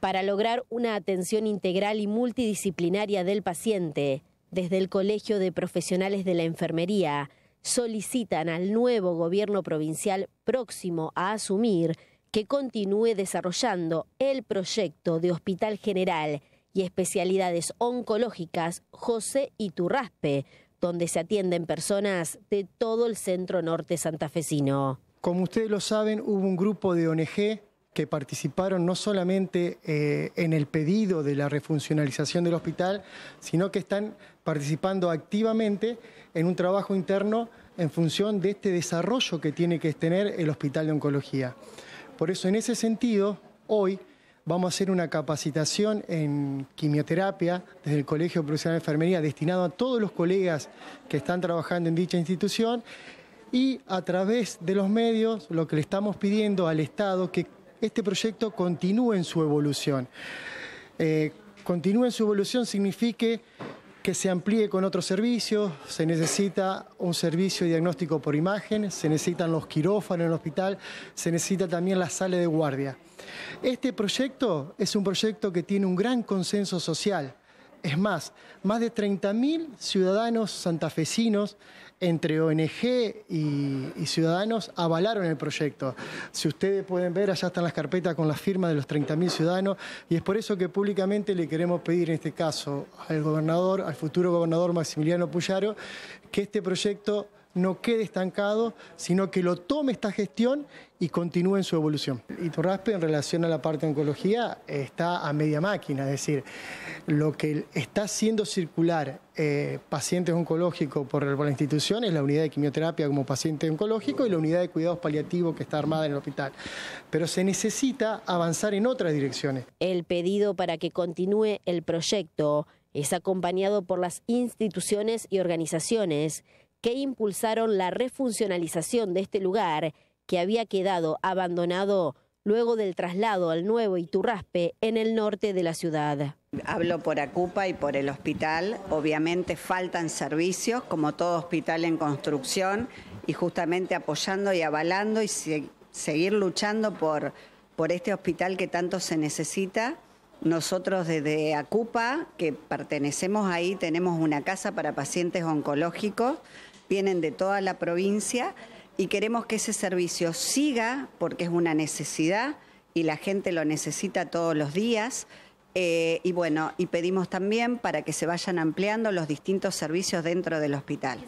para lograr una atención integral y multidisciplinaria del paciente. Desde el Colegio de Profesionales de la Enfermería solicitan al nuevo gobierno provincial próximo a asumir que continúe desarrollando el proyecto de Hospital General y especialidades oncológicas José Iturraspe, donde se atienden personas de todo el centro norte santafesino. Como ustedes lo saben, hubo un grupo de ONG que participaron no solamente eh, en el pedido de la refuncionalización del hospital, sino que están participando activamente en un trabajo interno en función de este desarrollo que tiene que tener el Hospital de Oncología. Por eso, en ese sentido, hoy vamos a hacer una capacitación en quimioterapia desde el Colegio Profesional de Enfermería destinado a todos los colegas que están trabajando en dicha institución y a través de los medios lo que le estamos pidiendo al Estado que este proyecto continúe en su evolución. Continúa eh, continúe en su evolución significa que se amplíe con otros servicios, se necesita un servicio diagnóstico por imagen, se necesitan los quirófanos en el hospital, se necesita también la sala de guardia. Este proyecto es un proyecto que tiene un gran consenso social. Es más, más de 30.000 ciudadanos santafesinos entre ONG y, ciudadanos avalaron el proyecto. Si ustedes pueden ver, allá están las carpetas con las firmas de los 30.000 ciudadanos y es por eso que públicamente le queremos pedir en este caso al gobernador, al futuro gobernador Maximiliano Puyaro, que este proyecto no quede estancado, sino que lo tome esta gestión y continúe en su evolución. ...y Iturraspe en relación a la parte de oncología está a media máquina, es decir, lo que está haciendo circular eh, pacientes oncológicos por, por, la institución es la unidad de quimioterapia como paciente oncológico y la unidad de cuidados paliativos que está armada en el hospital. Pero se necesita avanzar en otras direcciones. El pedido para que continúe el proyecto es acompañado por las instituciones y organizaciones impulsaron la refuncionalización de este lugar que había quedado abandonado luego del traslado al nuevo Iturraspe en el norte de la ciudad. Hablo por ACUPA y por el hospital. Obviamente faltan servicios, como todo hospital en construcción, y justamente apoyando y avalando y seguir luchando por, por este hospital que tanto se necesita. Nosotros desde ACUPA, que pertenecemos ahí, tenemos una casa para pacientes oncológicos vienen de toda la provincia y queremos que ese servicio siga porque es una necesidad y la gente lo necesita todos los días. Eh, y bueno, y pedimos también para que se vayan ampliando los distintos servicios dentro del hospital.